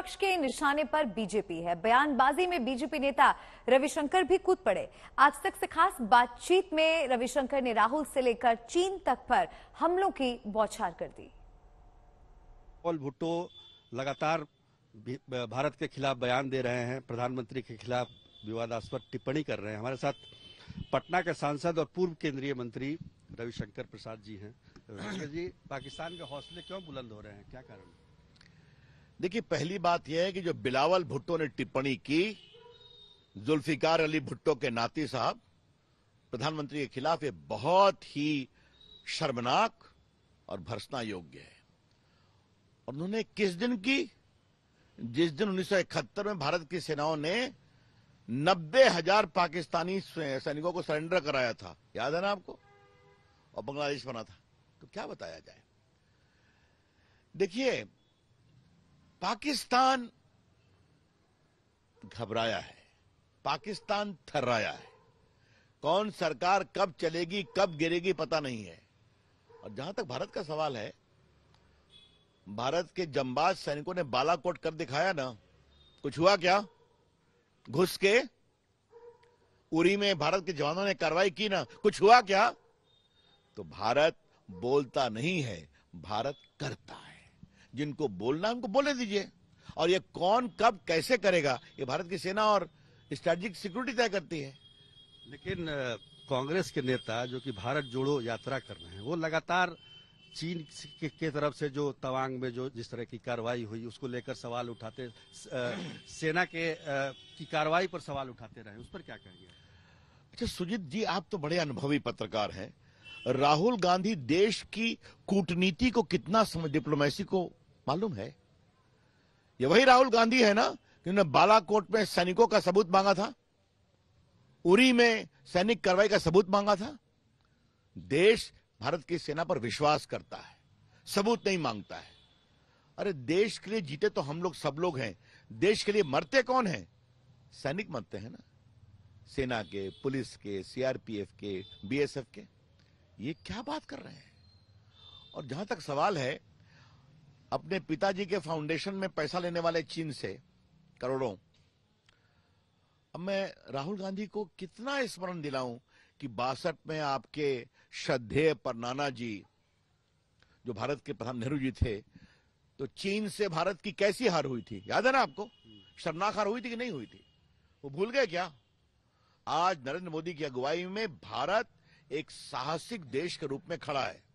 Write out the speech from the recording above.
विपक्ष के निशाने पर बीजेपी है बयानबाजी में बीजेपी नेता रविशंकर भी कूद पड़े आज तक से खास बातचीत में रविशंकर ने राहुल से लेकर चीन तक पर हमलों की बौछार कर दी पॉल भुट्टो लगातार भारत के खिलाफ बयान दे रहे हैं प्रधानमंत्री के खिलाफ विवादास्पद टिप्पणी कर रहे हैं हमारे साथ पटना के सांसद और पूर्व केंद्रीय मंत्री रविशंकर प्रसाद जी हैं रविशंकर जी पाकिस्तान के हौसले क्यों बुलंद हो रहे हैं क्या कारण है देखिए पहली बात यह है कि जो बिलावल भुट्टो ने टिप्पणी की जुल्फिकार अली भुट्टो के नाती साहब प्रधानमंत्री के खिलाफ ये बहुत ही शर्मनाक और भरसना योग्य है और उन्होंने किस दिन की जिस दिन उन्नीस में भारत की सेनाओं ने नब्बे हजार पाकिस्तानी सैनिकों को सरेंडर कराया था याद है ना आपको और बांग्लादेश बना था तो क्या बताया जाए देखिए पाकिस्तान घबराया है पाकिस्तान थर्राया है कौन सरकार कब चलेगी कब गिरेगी पता नहीं है और जहां तक भारत का सवाल है भारत के जंबाज सैनिकों ने बालाकोट कर दिखाया ना कुछ हुआ क्या घुस के उरी में भारत के जवानों ने कार्रवाई की ना कुछ हुआ क्या तो भारत बोलता नहीं है भारत करता है जिनको बोलना उनको बोले दीजिए और ये कौन कब कैसे करेगा ये भारत की सेना और स्ट्रेटिक सिक्योरिटी तय करती है लेकिन कांग्रेस के नेता जो कि भारत जोड़ो यात्रा कर रहे हैं वो लगातार चीन के, के तरफ से जो तवांग में जो जिस तरह की कार्रवाई हुई उसको लेकर सवाल उठाते सेना के आ, की कार्रवाई पर सवाल उठाते रहे उस पर क्या कहेंगे अच्छा सुजीत जी आप तो बड़े अनुभवी पत्रकार हैं राहुल गांधी देश की कूटनीति को कितना समझ डिप्लोमेसी को मालूम है ये वही राहुल गांधी है ना जिन्होंने बालाकोट में सैनिकों का सबूत मांगा था उरी में सैनिक कार्रवाई का सबूत मांगा था देश भारत की सेना पर विश्वास करता है सबूत नहीं मांगता है अरे देश के लिए जीते तो हम लोग सब लोग हैं देश के लिए मरते कौन है सैनिक मरते हैं ना सेना के पुलिस के सीआरपीएफ के बीएसएफ के ये क्या बात कर रहे हैं और जहां तक सवाल है अपने पिताजी के फाउंडेशन में पैसा लेने वाले चीन से करोड़ों अब मैं राहुल गांधी को कितना स्मरण दिलाऊं कि बासठ में आपके श्रद्धेय पर नाना जी जो भारत के प्रधान नेहरू जी थे तो चीन से भारत की कैसी हार हुई थी याद है ना आपको शर्नाक हार हुई थी कि नहीं हुई थी वो भूल गए क्या आज नरेंद्र मोदी की अगुवाई में भारत एक साहसिक देश के रूप में खड़ा है